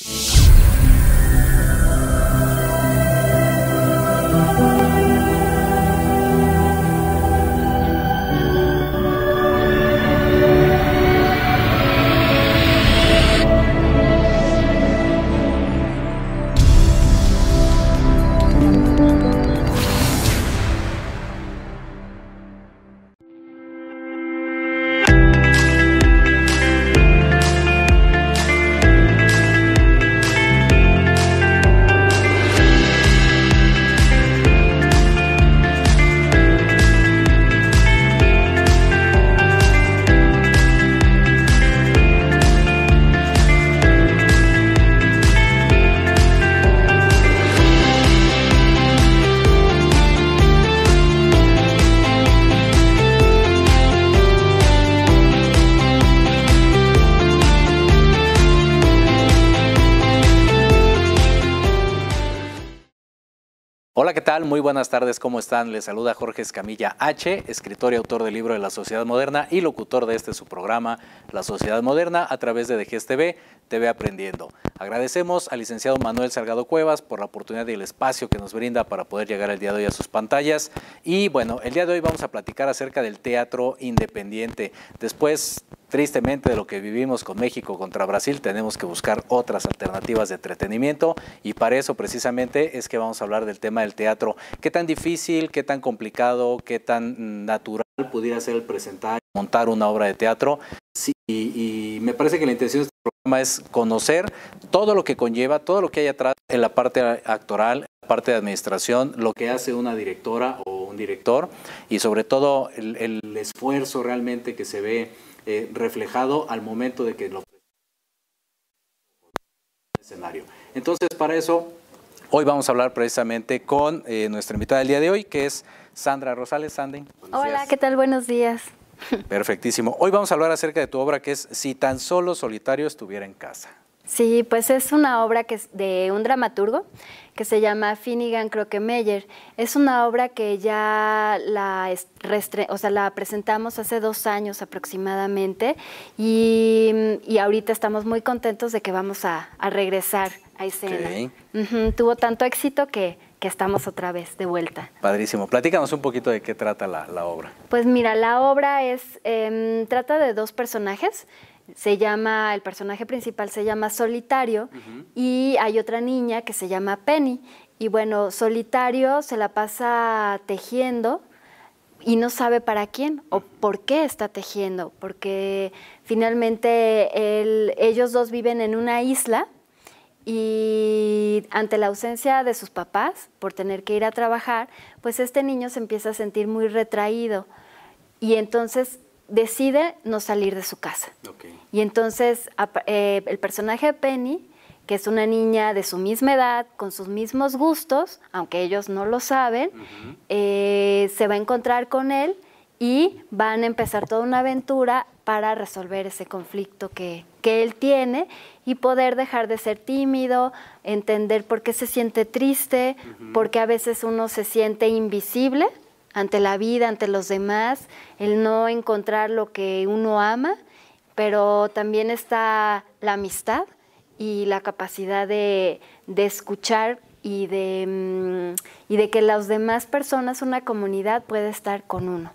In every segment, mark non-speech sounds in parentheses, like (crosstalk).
Thank you. tal? Muy buenas tardes, ¿cómo están? Les saluda Jorge Escamilla H., escritor y autor del libro de la Sociedad Moderna y locutor de este su programa, La Sociedad Moderna, a través de DGES TV, TV Aprendiendo. Agradecemos al licenciado Manuel Salgado Cuevas por la oportunidad y el espacio que nos brinda para poder llegar el día de hoy a sus pantallas. Y bueno, el día de hoy vamos a platicar acerca del teatro independiente. Después tristemente de lo que vivimos con México contra Brasil, tenemos que buscar otras alternativas de entretenimiento y para eso precisamente es que vamos a hablar del tema del teatro. ¿Qué tan difícil, qué tan complicado, qué tan mm, natural pudiera ser el presentar, montar una obra de teatro? Sí, y, me parece que la intención de este programa es conocer todo lo que conlleva, todo lo que hay atrás en la parte actoral, la parte de administración, lo que hace una directora o un director y sobre todo el esfuerzo realmente que se ve eh, reflejado al momento de que lo escenario. Entonces, para eso, hoy vamos a hablar precisamente con eh, nuestra invitada del día de hoy, que es Sandra Rosales Sanden. Hola, ¿qué tal? Buenos días. Perfectísimo. Hoy vamos a hablar acerca de tu obra que es Si tan solo solitario estuviera en casa. Sí, pues es una obra que es de un dramaturgo que se llama Finnegan Meyer. Es una obra que ya la, o sea, la presentamos hace dos años aproximadamente y, mm, ahorita estamos muy contentos de que vamos a, regresar a escena. tuvo tanto éxito que, estamos otra vez de vuelta. Padrísimo. Platícanos un poquito de qué trata la, obra. Pues mira, la obra es em, trata de dos personajes se llama, el personaje principal se llama Solitario y hay otra niña que se llama Penny. Y bueno, Solitario se la pasa tejiendo y no sabe para quién o por qué está tejiendo, porque finalmente ellos dos viven en una isla y ante la ausencia de sus papás por tener que ir a trabajar, pues este niño se empieza a sentir muy retraído y entonces decide no salir de su casa. Y entonces eh, el personaje de Penny, que es una niña de su misma edad, con sus mismos gustos, aunque ellos no lo saben, eh, se va a encontrar con él y van a empezar toda una aventura para resolver ese conflicto que, él tiene y poder dejar de ser tímido, entender por qué se siente triste, por qué a veces uno se siente invisible ante la vida, ante los demás, el no encontrar lo que uno ama, pero también está la amistad y la capacidad de, de escuchar y de, mm, y de que las demás personas, una comunidad puede estar con uno.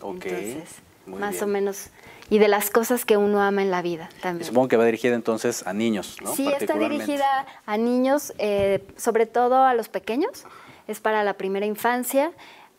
Okay. Entonces, más o menos y de las cosas que uno ama en la vida también. supongo que va dirigida entonces a niños, ¿no? Sí, está dirigida a niños, eh, sobre todo a los pequeños. Es para la primera infancia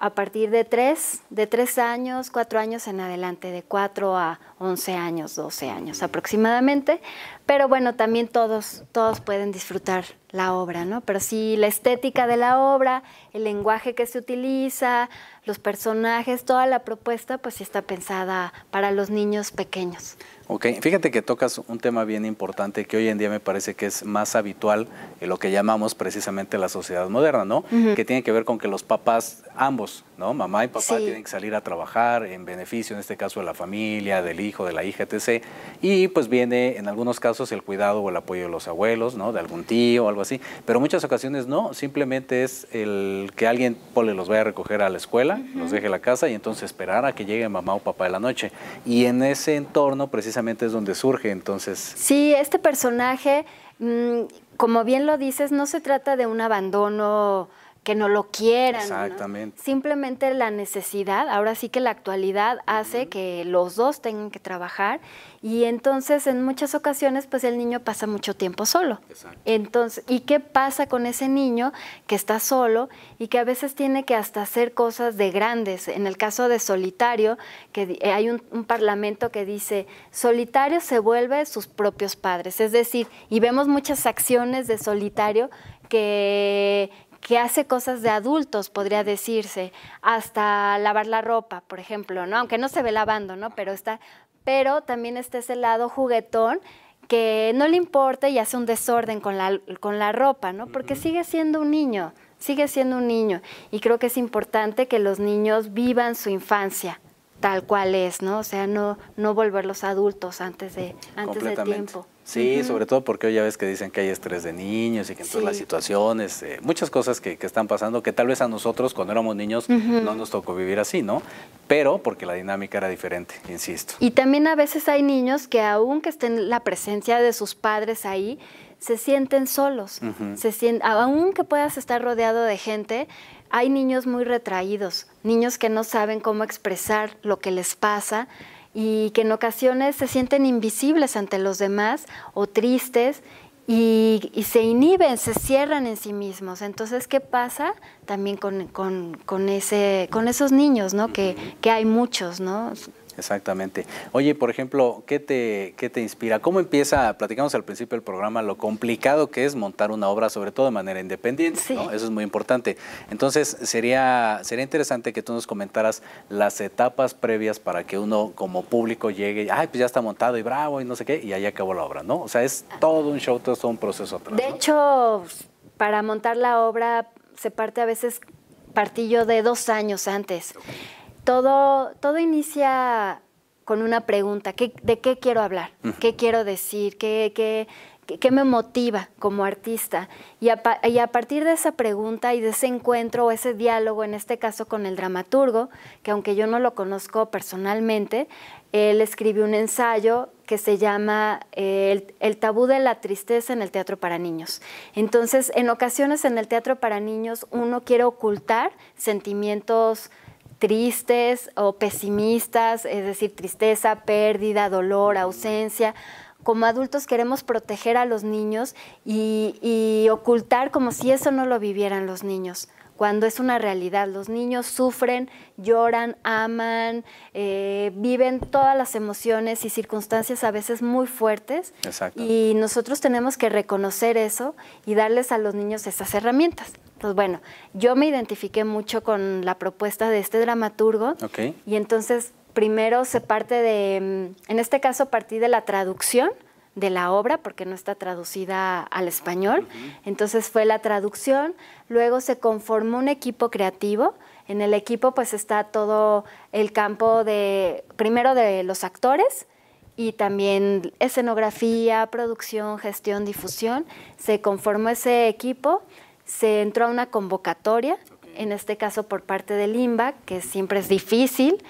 a partir de tres, de tres años, cuatro años en adelante, de cuatro a once años, doce años aproximadamente. Pero bueno, también todos, todos pueden disfrutar la obra, ¿no? Pero sí, la estética de la obra, el lenguaje que se utiliza, los personajes, toda la propuesta pues está pensada para los niños pequeños. Ok, fíjate que tocas un tema bien importante que hoy en día me parece que es más habitual en lo que llamamos precisamente la sociedad moderna, ¿no? Que tiene que ver con que los papás, ambos, ¿no? Mamá y papá tienen que salir a trabajar en beneficio, en este caso, de la familia, del hijo, de la hija, etc. Y pues viene en algunos casos el cuidado o el apoyo de los abuelos, ¿no? De algún tío algo así. Pero muchas ocasiones no, simplemente es el que alguien los vaya a recoger a la escuela, los deje en la casa y entonces esperar a que llegue mamá o papá de la noche. Y en ese entorno precisamente es donde surge entonces. Sí, este personaje, mm, como bien lo dices, no se trata de un abandono que no lo quieran. Exactamente. Simplemente la necesidad, ahora sí que la actualidad hace que los dos tengan que trabajar y entonces en muchas ocasiones pues el niño pasa mucho tiempo solo. Exacto. Entonces, ¿y qué pasa con ese niño que está solo y que a veces tiene que hasta hacer cosas de grandes? En el caso de solitario, que hay un parlamento que dice, solitario se vuelve sus propios padres, es decir, y vemos muchas acciones de solitario que, que hace cosas de adultos, podría decirse, hasta lavar la ropa, por ejemplo, ¿no? Aunque no se ve lavando, ¿no? Pero está, pero también está ese lado juguetón que no le importa y hace un desorden con la, con la ropa, ¿no? Porque sigue siendo un niño, sigue siendo un niño. Y creo que es importante que los niños vivan su infancia tal cual es, ¿no? O sea, no, no volverlos adultos antes de, antes del tiempo. Sí, sobre todo porque hoy ya ves que dicen que hay estrés de niños y que en todas las situaciones, eh, muchas cosas que, están pasando que tal vez a nosotros cuando éramos niños no nos tocó vivir así, ¿no? Pero porque la dinámica era diferente, insisto. Y también a veces hay niños que que estén la presencia de sus padres ahí, se sienten solos, puedas estar rodeado de gente, hay niños muy retraídos, niños que no saben cómo expresar lo que les pasa y que en ocasiones se sienten invisibles ante los demás o tristes y, se inhiben, se cierran en sí mismos. Entonces, ¿qué pasa también con, ese, con esos niños, ¿no? que, que hay muchos, ¿no? Exactamente. Oye, por ejemplo, ¿qué te, qué te inspira? ¿Cómo empieza, platicamos al principio del programa, lo complicado que es montar una obra, sobre todo de manera independiente? Sí. ¿no? Eso es muy importante. Entonces, sería, sería interesante que tú nos comentaras las etapas previas para que uno como público llegue, ay, pues ya está montado y bravo y no sé qué, y ahí acabó la obra, ¿no? O sea, es todo un show, todo un proceso. Atrás, de hecho, para montar la obra se parte a veces partillo de dos años antes todo, todo inicia con una pregunta, ¿de qué quiero hablar? ¿Qué quiero decir? ¿Qué, qué, me motiva como artista? Y a, partir de esa pregunta y de ese encuentro o ese diálogo, en este caso con el dramaturgo, que aunque yo no lo conozco personalmente, él escribió un ensayo que se llama eh, el, tabú de la tristeza en el teatro para niños. Entonces, en ocasiones en el teatro para niños uno quiere ocultar sentimientos tristes o pesimistas, es decir, tristeza, pérdida, dolor, ausencia. Como adultos queremos proteger a los niños y, ocultar como si eso no lo vivieran los niños cuando es una realidad. Los niños sufren, lloran, aman, eh, viven todas las emociones y circunstancias a veces muy fuertes. Exacto. Y nosotros tenemos que reconocer eso y darles a los niños esas herramientas. Entonces, pues bueno, yo me identifiqué mucho con la propuesta de este dramaturgo y entonces primero se parte de, en este caso partí de la traducción de la obra porque no está traducida al español, entonces fue la traducción, luego se conformó un equipo creativo, en el equipo pues está todo el campo de, primero de los actores, y también escenografía, producción, gestión, difusión. Se conformó ese equipo se entró a una convocatoria, en este caso por parte del limba que siempre es difícil.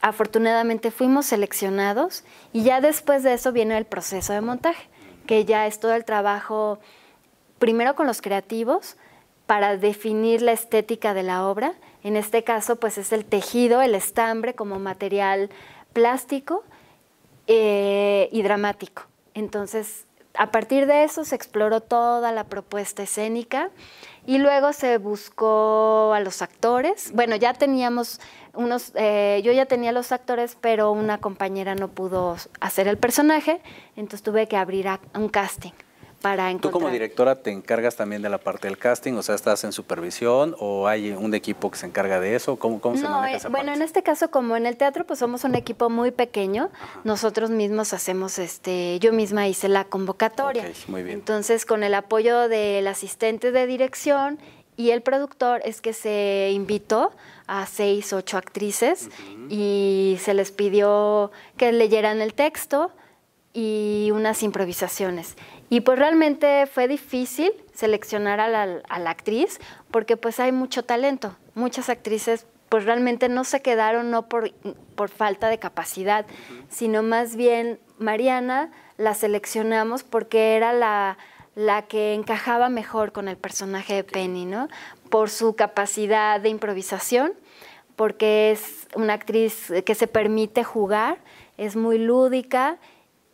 Afortunadamente fuimos seleccionados y ya después de eso viene el proceso de montaje, que ya es todo el trabajo primero con los creativos para definir la estética de la obra. En este caso, pues es el tejido, el estambre como material plástico eh, y dramático. Entonces, a partir de eso se exploró toda la propuesta escénica y luego se buscó a los actores. Bueno, ya teníamos unos, eh, yo ya tenía los actores, pero una compañera no pudo hacer el personaje, entonces tuve que abrir un casting. Tú como directora te encargas también de la parte del casting, o sea, estás en supervisión o hay un equipo que se encarga de eso, ¿cómo, cómo se maneja eh, esa Bueno, en este caso como en el teatro, pues somos un equipo muy pequeño, nosotros mismos hacemos, este, yo misma hice la convocatoria, muy bien. entonces con el apoyo del asistente de dirección y el productor es que se invitó a seis, ocho actrices y se les pidió que leyeran el texto y unas improvisaciones. Y pues realmente fue difícil seleccionar a la, actriz porque pues hay mucho talento. Muchas actrices pues realmente no se quedaron no por, falta de capacidad, sino más bien Mariana la seleccionamos porque era la, la que encajaba mejor con el personaje de Penny, ¿no? Por su capacidad de improvisación, porque es una actriz que se permite jugar, es muy lúdica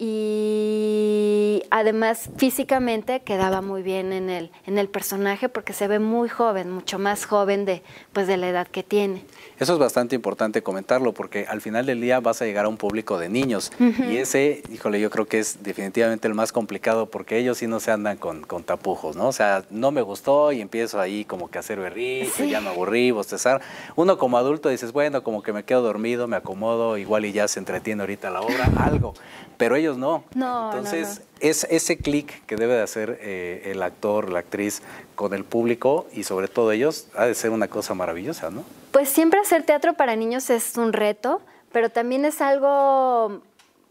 y además físicamente quedaba muy bien en el, en el personaje porque se ve muy joven, mucho más joven de, pues de la edad que tiene. Eso es bastante importante comentarlo porque al final del día vas a llegar a un público de niños y ese, híjole, yo creo que es definitivamente el más complicado porque ellos sí no se andan con, tapujos, ¿no? O sea, no me gustó y empiezo ahí como que a hacer berrita, ya me aburrí, bostezar. Uno como adulto dices, bueno, como que me quedo dormido, me acomodo, igual y ya se entretiene ahorita la obra, algo. Pero ellos no. Entonces, es ese clic que debe de hacer eh, el actor, la actriz con el público y sobre todo ellos, ha de ser una cosa maravillosa, ¿no? Pues siempre hacer teatro para niños es un reto, pero también es algo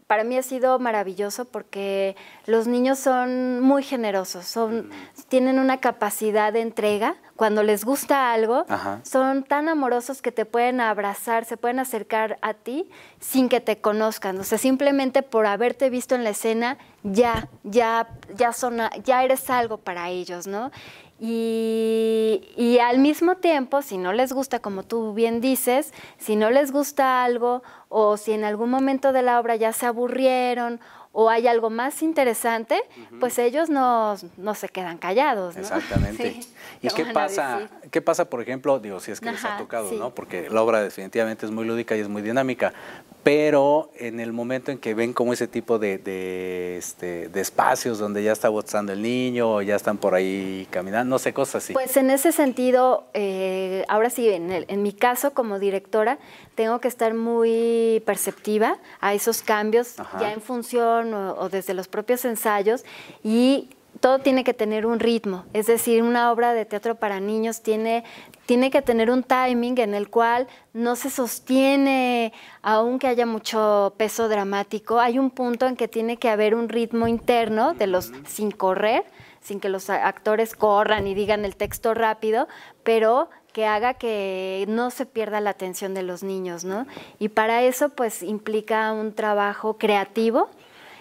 para mí ha sido maravilloso porque los niños son muy generosos, son, tienen una capacidad de entrega. Cuando les gusta algo, son tan amorosos que te pueden abrazar, se pueden acercar a ti sin que te conozcan. O sea, simplemente por haberte visto en la escena, ya, ya, ya, son, ya eres algo para ellos, ¿no? Y, al mismo tiempo, si no les gusta, como tú bien dices, si no les gusta algo o si en algún momento de la obra ya se aburrieron o hay algo más interesante, pues ellos no, se quedan callados. Exactamente. (laughs) ¿Y qué pasa, qué pasa, por ejemplo, digo, si es que les ha tocado, ¿no? porque la obra definitivamente es muy lúdica y es muy dinámica, pero en el momento en que ven como ese tipo de, este, espacios donde ya está botando el niño o ya están por ahí caminando, no sé, cosas así. Pues en ese sentido, eh, ahora sí, en, en mi caso como directora, tengo que estar muy perceptiva a esos cambios ya en función o, desde los propios ensayos y todo tiene que tener un ritmo, es decir, una obra de teatro para niños tiene, tiene que tener un timing en el cual no se sostiene, aunque haya mucho peso dramático, hay un punto en que tiene que haber un ritmo interno de los sin correr, sin que los actores corran y digan el texto rápido, pero que haga que no se pierda la atención de los niños, ¿no? Y para eso pues implica un trabajo creativo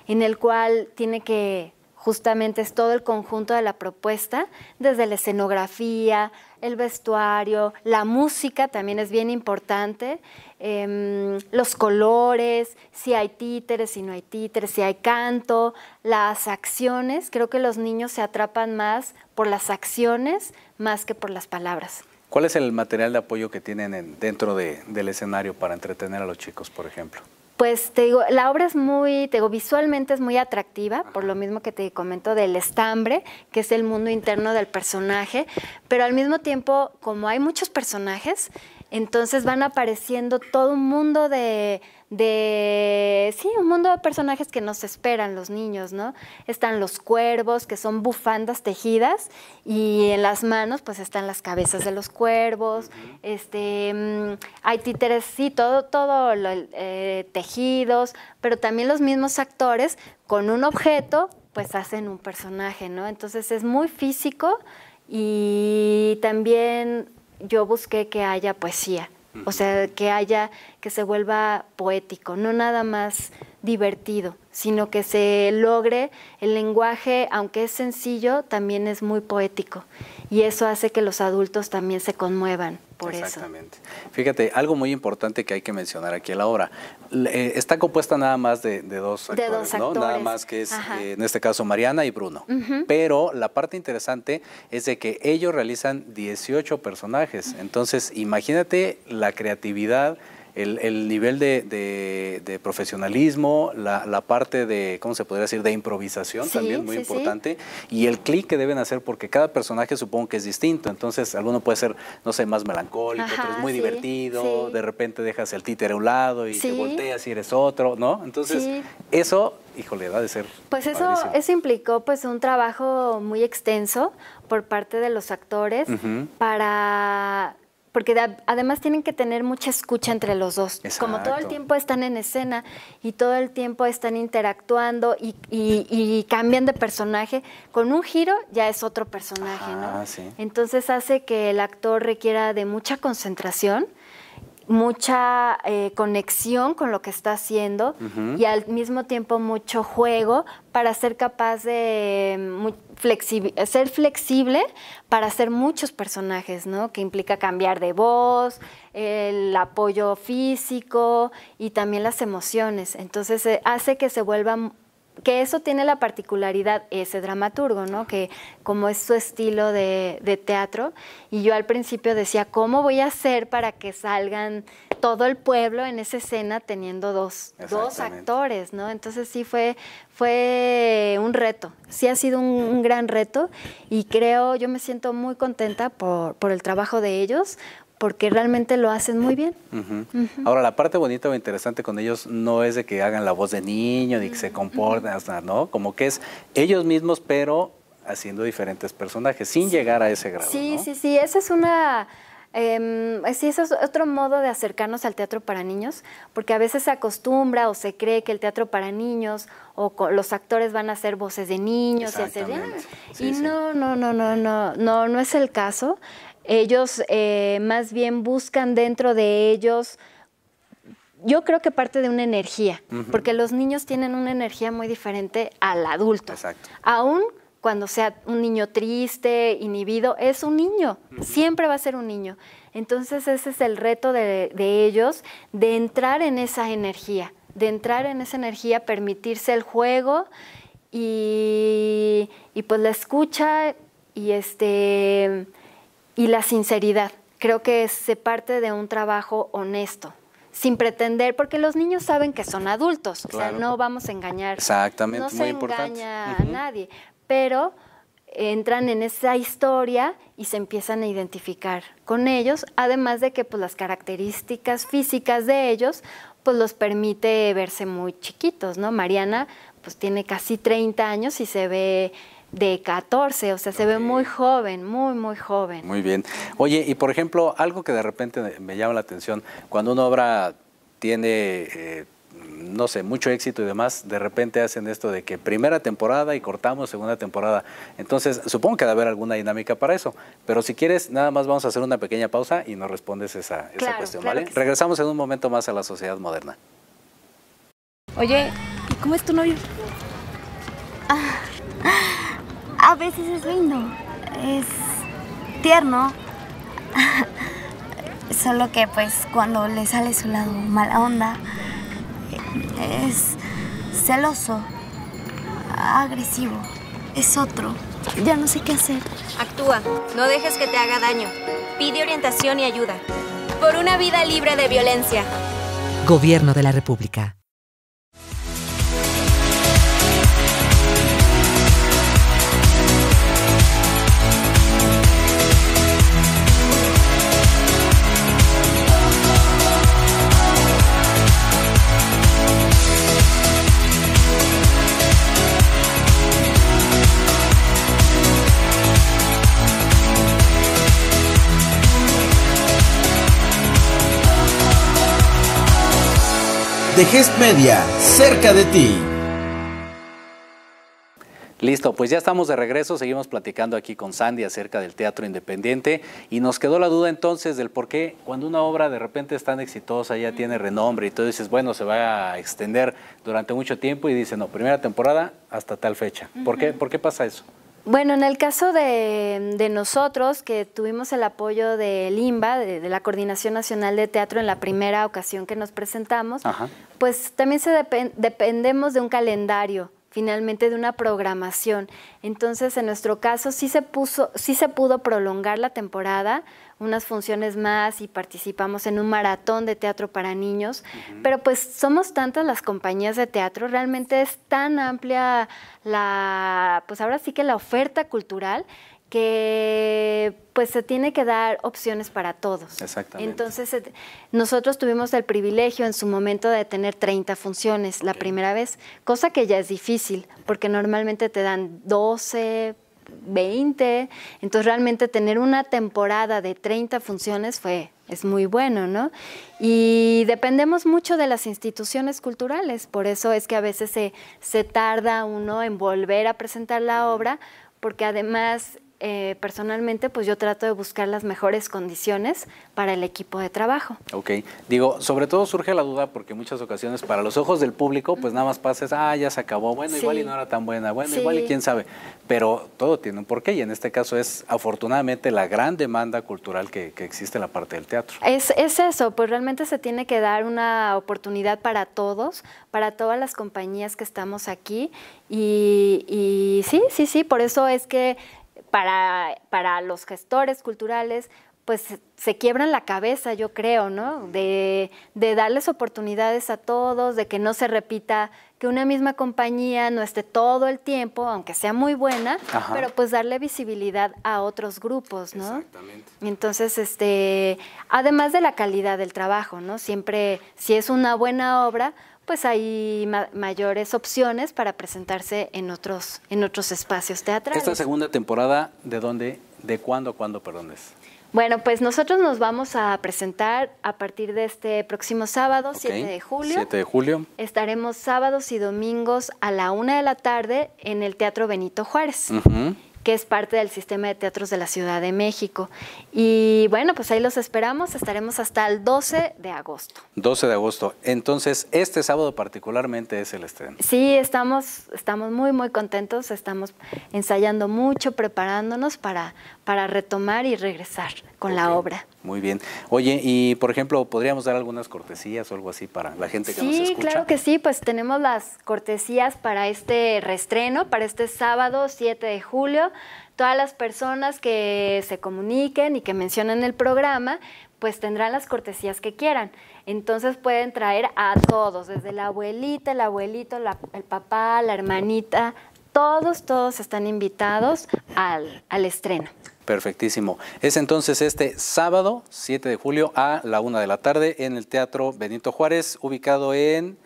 en el cual tiene que justamente es todo el conjunto de la propuesta, desde la escenografía, el vestuario, la música también es bien importante, em, los colores, si hay títeres, si no hay títeres, si hay canto, las acciones, creo que los niños se atrapan más por las acciones más que por las palabras. ¿Cuál es el material de apoyo que tienen dentro del escenario para entretener a los chicos, por ejemplo? pues te digo, la obra es muy, te digo, visualmente es muy atractiva, por lo mismo que te comento del estambre, que es el mundo interno del personaje, pero al mismo tiempo, como hay muchos personajes, entonces van apareciendo todo un mundo de, de, sí, un mundo de personajes que nos esperan los niños, ¿no? Están los cuervos, que son bufandas tejidas, y en las manos pues están las cabezas de los cuervos, este, mm, hay títeres, sí, todo, todo, eh, tejidos, pero también los mismos actores con un objeto pues hacen un personaje, ¿no? Entonces es muy físico y también yo busqué que haya poesía o sea, que haya, que se vuelva poético, no nada más divertido, sino que se logre el lenguaje, aunque es sencillo, también es muy poético. Y eso hace que los adultos también se conmuevan. Exactamente. Fíjate, algo muy importante que hay que mencionar aquí a la obra. Eh, está compuesta nada más de, dos actores, Nada más que es, eh, en este caso, Mariana y Bruno. Pero la parte interesante es de que ellos realizan 18 personajes. Entonces, imagínate la creatividad el, nivel de, profesionalismo, la, parte de, ¿cómo se podría decir?, de improvisación también, muy importante, y el clic que deben hacer, porque cada personaje supongo que es distinto, entonces alguno puede ser, no sé, más melancólico, otro es muy divertido, de repente dejas el títere a un lado y te volteas y eres otro, ¿no? Entonces, eso híjole, da de ser. Pues eso, eso implicó pues un trabajo muy extenso por parte de los actores para porque además tienen que tener mucha escucha entre los dos. Como todo el tiempo están en escena y todo el tiempo están interactuando y, cambian de personaje, con un giro ya es otro personaje, Entonces hace que el actor requiera de mucha concentración mucha eh, conexión con lo que está haciendo y al mismo tiempo mucho juego para ser capaz de mm, ser flexible para hacer muchos personajes, ¿no? Que implica cambiar de voz, el apoyo físico y también las emociones. Entonces eh, hace que se vuelva que eso tiene la particularidad ese dramaturgo, ¿no? Que como es su estilo de, teatro, y yo al principio decía, ¿cómo voy a hacer para que salgan todo el pueblo en esa escena teniendo dos, actores, ¿no? Entonces sí fue, fue un reto, sí ha sido un, gran reto, y creo, yo me siento muy contenta por, por el trabajo de ellos, porque realmente lo hacen muy bien. Ahora, la parte bonita o interesante con ellos no es de que hagan la voz de niño, ni que se comporten, ¿no? Como que es ellos mismos, pero haciendo diferentes personajes, sin llegar a ese grado. Sí, sí, sí, esa es una... Eh, sí, es otro modo de acercarnos al teatro para niños, porque a veces se acostumbra o se cree que el teatro para niños o los actores van a hacer voces de niños y y no, no, no, no, no, no, no es el caso. Ellos eh, más bien buscan dentro de ellos, yo creo que parte de una energía, porque los niños tienen una energía muy diferente al adulto. Exacto. Aún cuando sea un niño triste, inhibido, es un niño, siempre va a ser un niño. Entonces ese es el reto de, ellos, de entrar en esa energía, de entrar en esa energía, permitirse el juego y, y, pues la escucha y este y la sinceridad. Creo que se parte de un trabajo honesto, sin pretender, porque los niños saben que son adultos, o sea, no vamos a engañar. Exactamente, no se engaña a nadie, pero entran en esa historia y se empiezan a identificar con ellos, además de que pues, las características físicas de ellos pues los permite verse muy chiquitos, ¿no? Mariana pues tiene casi 30 años y se ve de 14, o sea, se ve muy joven, muy, muy joven. Muy bien. Oye, y por ejemplo, algo que de repente me llama la atención, cuando una obra tiene... Eh, no sé, mucho éxito y demás, de repente hacen esto de que primera temporada y cortamos segunda temporada. Entonces, supongo que debe haber alguna dinámica para eso, pero si quieres, nada más vamos a hacer una pequeña pausa y nos respondes esa, esa cuestión, ¿vale? Regresamos en un momento más a la sociedad moderna. Oye, ¿y cómo es tu novio? (laughs) a veces es lindo, es tierno, (laughs) solo que pues cuando le sale su lado mala onda, es celoso, agresivo, es otro. Ya no sé qué hacer. Actúa, no dejes que te haga daño. Pide orientación y ayuda. Por una vida libre de violencia. Gobierno de la República. de Gest Media, cerca de ti. Listo, pues ya estamos de regreso, seguimos platicando aquí con Sandy acerca del teatro independiente y nos quedó la duda entonces del por qué cuando una obra de repente es tan exitosa, ya tiene renombre y tú dices, bueno, se va a extender durante mucho tiempo y dicen, no, primera temporada hasta tal fecha. qué, ¿por qué pasa eso? Bueno, en el caso de, nosotros, que tuvimos el apoyo del Limba, de, la Coordinación Nacional de Teatro, en la primera ocasión que nos presentamos, pues también dependemos de un calendario, finalmente de una programación. Entonces, en nuestro caso, sí se, puso, sí se pudo prolongar la temporada unas funciones más y participamos en un maratón de teatro para niños, pero pues somos tantas las compañías de teatro, realmente es tan amplia la, pues ahora sí que la oferta cultural que pues se tiene que dar opciones para todos. Exactamente. Entonces, eh, nosotros tuvimos el privilegio en su momento de tener 30 funciones la primera vez, cosa que ya es difícil, porque normalmente te dan 12, 20. Entonces realmente tener una temporada de 30 funciones fue es muy bueno, ¿no? Y dependemos mucho de las instituciones culturales, por eso es que a veces se, se tarda uno en volver a presentar la obra, porque además eh, personalmente, pues yo trato de buscar las mejores condiciones para el equipo de trabajo. Ok, digo, sobre todo surge la duda porque muchas ocasiones para los ojos del público, pues nada más pases, ah, ya se acabó, bueno, igual y no era tan buena, bueno, igual y quién sabe, pero todo tiene un porqué y en este caso es afortunadamente la gran demanda cultural que, existe en la parte del teatro. Es, es eso, pues realmente se tiene que dar una oportunidad para todos, para todas las compañías que estamos aquí y, y sí, sí, sí, por eso es que para, para los gestores culturales, pues se quiebran la cabeza, yo creo, ¿no? De, darles oportunidades a todos, de que no se repita que una misma compañía no esté todo el tiempo, aunque sea muy buena, pero pues darle visibilidad a otros grupos, ¿no? Exactamente. Entonces, este, además de la calidad del trabajo, ¿no? Siempre, si es una buena obra, pues hay mayores opciones para presentarse en otros, en otros espacios teatrales. ¿Esta segunda temporada de dónde, de cuándo, cuándo, perdón, Bueno, pues nosotros nos vamos a presentar a partir de este próximo sábado, 7 de julio. de julio. Estaremos sábados y domingos a la una de la tarde en el Teatro Benito Juárez. Ajá que es parte del sistema de teatros de la Ciudad de México. Y bueno, pues ahí los esperamos, estaremos hasta el 12 de agosto. 12 de agosto, entonces este sábado particularmente es el estreno. Sí, estamos, estamos muy, muy contentos, estamos ensayando mucho, preparándonos para, para retomar y regresar con la obra. Muy bien. Oye, y por ejemplo, ¿podríamos dar algunas cortesías o algo así para la gente que nos escucha? Sí, claro que sí, pues tenemos las cortesías para este restreno, para este sábado 7 de julio. Todas las personas que se comuniquen y que mencionen el programa, pues tendrán las cortesías que quieran. Entonces pueden traer a todos, desde la abuelita, el abuelito, el papá, la hermanita, todos, todos están invitados al, al estreno. Perfectísimo. Es entonces este sábado 7 de julio a la una de la tarde en el Teatro Benito Juárez, ubicado en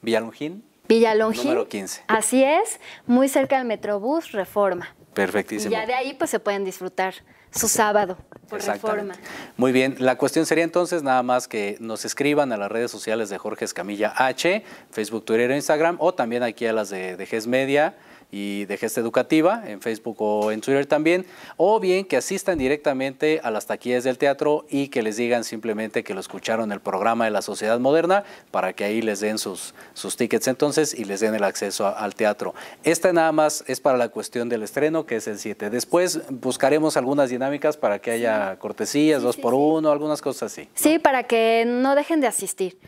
Villalongín. Villalongín. Número 15. Así es, muy cerca del Metrobús Reforma. Perfectísimo. Y ya de ahí pues se pueden disfrutar su sábado por Reforma. Muy bien, la cuestión sería entonces nada más que nos escriban a las redes sociales de Jorge Escamilla H, Facebook, Twitter Instagram, o también aquí a las de, de GES Media, y de Gesta Educativa, en Facebook o en Twitter también, o bien que asistan directamente a las taquillas del teatro y que les digan simplemente que lo escucharon el programa de la sociedad moderna para que ahí les den sus, sus tickets entonces y les den el acceso al teatro. Esta nada más es para la cuestión del estreno, que es el 7. Después buscaremos algunas dinámicas para que haya cortesías, dos por uno, algunas cosas así. Sí, para que no dejen de asistir.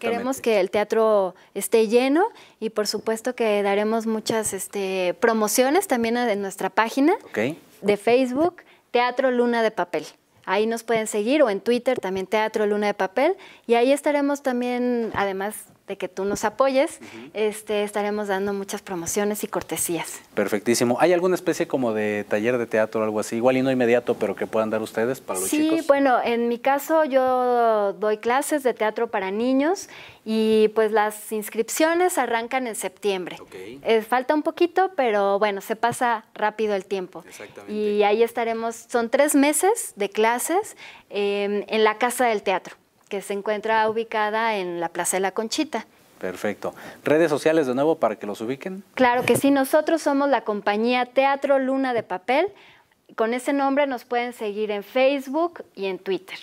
Queremos que el teatro esté lleno y por supuesto que daremos muchas este, promociones también en nuestra página de Facebook, Teatro Luna de Papel. Ahí nos pueden seguir o en Twitter también Teatro Luna de Papel y ahí estaremos también, además de que tú nos apoyes, este, estaremos dando muchas promociones y cortesías. Perfectísimo. ¿Hay alguna especie como de taller de teatro o algo así? Igual y no inmediato, pero que puedan dar ustedes para los chicos. Sí, bueno, en mi caso yo doy clases de teatro para niños y pues las inscripciones arrancan en septiembre. Eh, falta un poquito, pero bueno, se pasa rápido el tiempo. Y ahí estaremos, son tres meses de clases eh, en la Casa del Teatro que se encuentra ubicada en la Plaza de la Conchita. Perfecto. ¿Redes sociales de nuevo para que los ubiquen? Claro que sí, nosotros somos la compañía Teatro Luna de Papel. Con ese nombre nos pueden seguir en Facebook y en Twitter.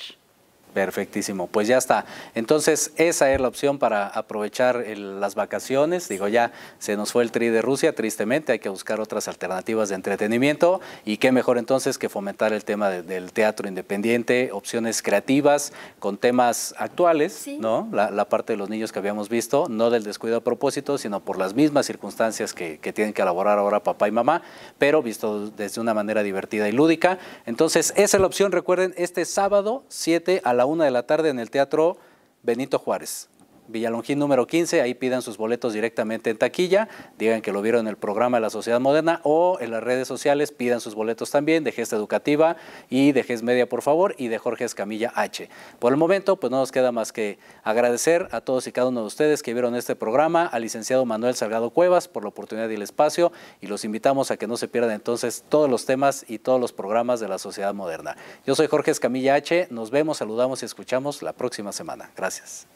Perfectísimo, pues ya está. Entonces, esa es la opción para aprovechar las vacaciones. Digo, ya se nos fue el tri de Rusia, tristemente, hay que buscar otras alternativas de entretenimiento y qué mejor entonces que fomentar el tema del teatro independiente, opciones creativas con temas actuales, ¿no? La, parte de los niños que habíamos visto, no del descuido a propósito, sino por las mismas circunstancias que, que tienen que elaborar ahora papá y mamá, pero visto desde una manera divertida y lúdica. Entonces, esa es la opción, recuerden, este sábado 7 a la a una de la tarde en el Teatro Benito Juárez. Villalongín número 15, ahí pidan sus boletos directamente en taquilla, digan que lo vieron en el programa de la Sociedad Moderna o en las redes sociales pidan sus boletos también de Gesta Educativa y de GES Media, por favor, y de Jorge Escamilla H. Por el momento, pues no nos queda más que agradecer a todos y cada uno de ustedes que vieron este programa, al licenciado Manuel Salgado Cuevas por la oportunidad y el espacio, y los invitamos a que no se pierdan entonces todos los temas y todos los programas de la Sociedad Moderna. Yo soy Jorge Escamilla H, nos vemos, saludamos y escuchamos la próxima semana. Gracias.